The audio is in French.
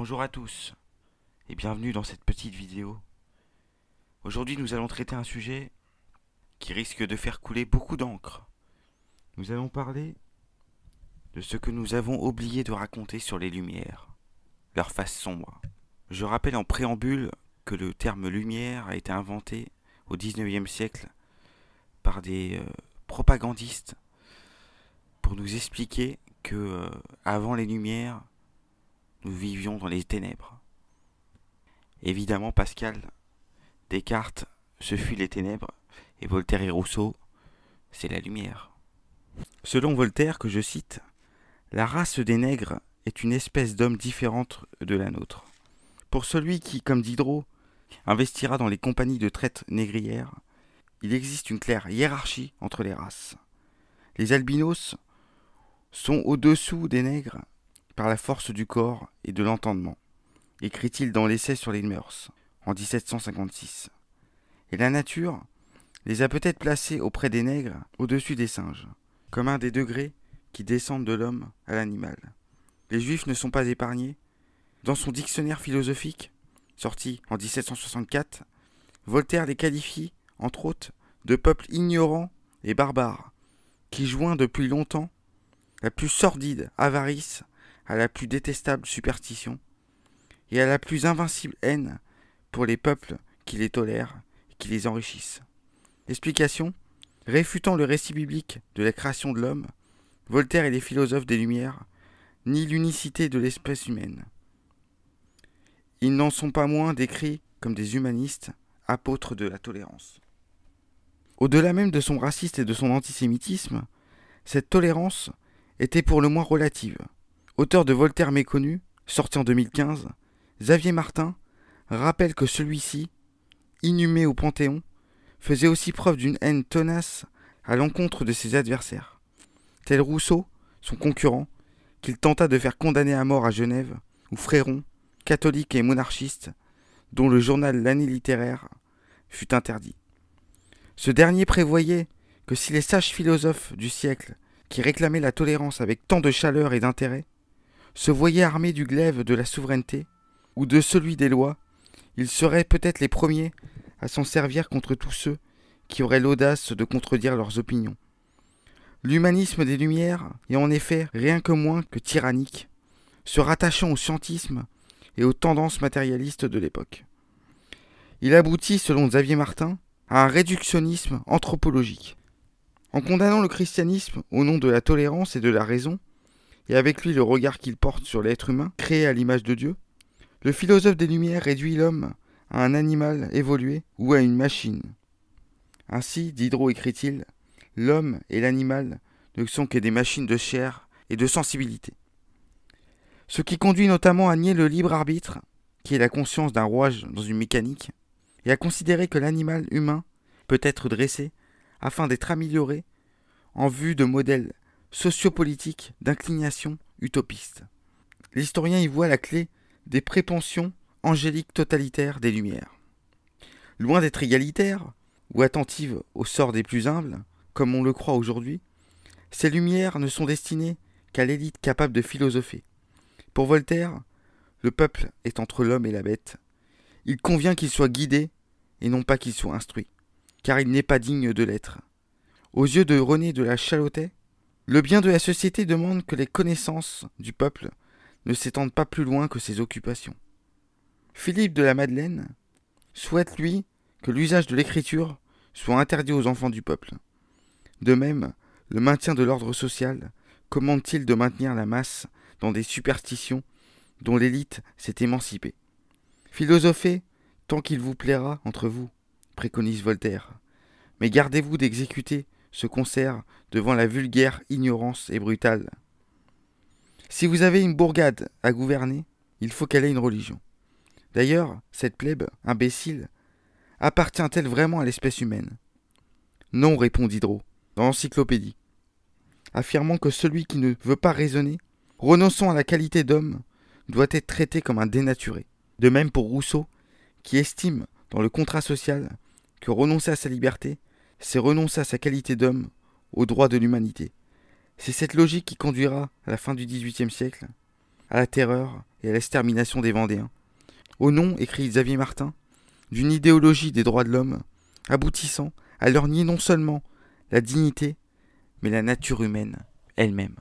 Bonjour à tous et bienvenue dans cette petite vidéo. Aujourd'hui nous allons traiter un sujet qui risque de faire couler beaucoup d'encre. Nous allons parler de ce que nous avons oublié de raconter sur les lumières, leur face sombre. Je rappelle en préambule que le terme lumière a été inventé au 19e siècle par des euh, propagandistes pour nous expliquer que euh, avant les lumières, nous vivions dans les ténèbres. Évidemment, Pascal, Descartes, ce fut les ténèbres, et Voltaire et Rousseau, c'est la lumière. Selon Voltaire, que je cite, la race des nègres est une espèce d'homme différente de la nôtre. Pour celui qui, comme Diderot, investira dans les compagnies de traite négrière, il existe une claire hiérarchie entre les races. Les albinos sont au-dessous des nègres par la force du corps et de l'entendement, écrit-il dans l'essai sur les mœurs, en 1756. Et la nature les a peut-être placés auprès des nègres, au-dessus des singes, comme un des degrés qui descendent de l'homme à l'animal. Les juifs ne sont pas épargnés. Dans son dictionnaire philosophique, sorti en 1764, Voltaire les qualifie, entre autres, de peuple ignorant et barbare, qui joint depuis longtemps la plus sordide avarice à la plus détestable superstition et à la plus invincible haine pour les peuples qui les tolèrent et qui les enrichissent. Explication Réfutant le récit biblique de la création de l'homme, Voltaire et les philosophes des Lumières ni l'unicité de l'espèce humaine. Ils n'en sont pas moins décrits comme des humanistes, apôtres de la tolérance. Au-delà même de son racisme et de son antisémitisme, cette tolérance était pour le moins relative, auteur de Voltaire méconnu, sorti en 2015, Xavier Martin rappelle que celui-ci, inhumé au Panthéon, faisait aussi preuve d'une haine tenace à l'encontre de ses adversaires, tel Rousseau, son concurrent, qu'il tenta de faire condamner à mort à Genève, ou Fréron, catholique et monarchiste, dont le journal L'année littéraire fut interdit. Ce dernier prévoyait que si les sages philosophes du siècle, qui réclamaient la tolérance avec tant de chaleur et d'intérêt, se voyaient armés du glaive de la souveraineté ou de celui des lois, ils seraient peut-être les premiers à s'en servir contre tous ceux qui auraient l'audace de contredire leurs opinions. L'humanisme des Lumières est en effet rien que moins que tyrannique, se rattachant au scientisme et aux tendances matérialistes de l'époque. Il aboutit, selon Xavier Martin, à un réductionnisme anthropologique. En condamnant le christianisme au nom de la tolérance et de la raison, et avec lui le regard qu'il porte sur l'être humain, créé à l'image de Dieu, le philosophe des Lumières réduit l'homme à un animal évolué ou à une machine. Ainsi, Diderot écrit-il, l'homme et l'animal ne sont que des machines de chair et de sensibilité. Ce qui conduit notamment à nier le libre arbitre, qui est la conscience d'un rouage dans une mécanique, et à considérer que l'animal humain peut être dressé afin d'être amélioré en vue de modèles sociopolitique d'inclination utopiste. L'historien y voit la clé des prépensions angéliques totalitaires des Lumières. Loin d'être égalitaire ou attentive au sort des plus humbles, comme on le croit aujourd'hui, ces Lumières ne sont destinées qu'à l'élite capable de philosopher. Pour Voltaire, le peuple est entre l'homme et la bête. Il convient qu'il soit guidé et non pas qu'il soit instruit, car il n'est pas digne de l'être. Aux yeux de René de la Chalotais, le bien de la société demande que les connaissances du peuple ne s'étendent pas plus loin que ses occupations. Philippe de la Madeleine souhaite, lui, que l'usage de l'écriture soit interdit aux enfants du peuple. De même, le maintien de l'ordre social commande-t-il de maintenir la masse dans des superstitions dont l'élite s'est émancipée. Philosophez tant qu'il vous plaira entre vous, préconise Voltaire, mais gardez-vous d'exécuter se concert devant la vulgaire ignorance et brutale. Si vous avez une bourgade à gouverner, il faut qu'elle ait une religion. D'ailleurs, cette plèbe, imbécile, appartient-elle vraiment à l'espèce humaine Non, répond Diderot, dans l'encyclopédie, affirmant que celui qui ne veut pas raisonner, renonçant à la qualité d'homme, doit être traité comme un dénaturé. De même pour Rousseau, qui estime, dans le contrat social, que renoncer à sa liberté c'est renoncer à sa qualité d'homme, aux droits de l'humanité. C'est cette logique qui conduira, à la fin du XVIIIe siècle, à la terreur et à l'extermination des Vendéens. Au nom, écrit Xavier Martin, d'une idéologie des droits de l'homme, aboutissant à leur nier non seulement la dignité, mais la nature humaine elle-même.